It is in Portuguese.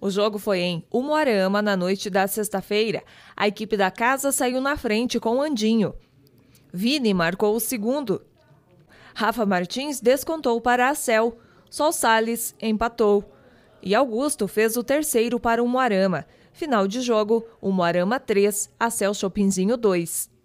O jogo foi em Umuarama na noite da sexta-feira. A equipe da casa saiu na frente com o Andinho. Vini marcou o segundo. Rafa Martins descontou para a Cel. Sol Salles empatou. E Augusto fez o terceiro para o Moarama. Final de jogo, o Moarama 3, a Cel Chopinzinho 2.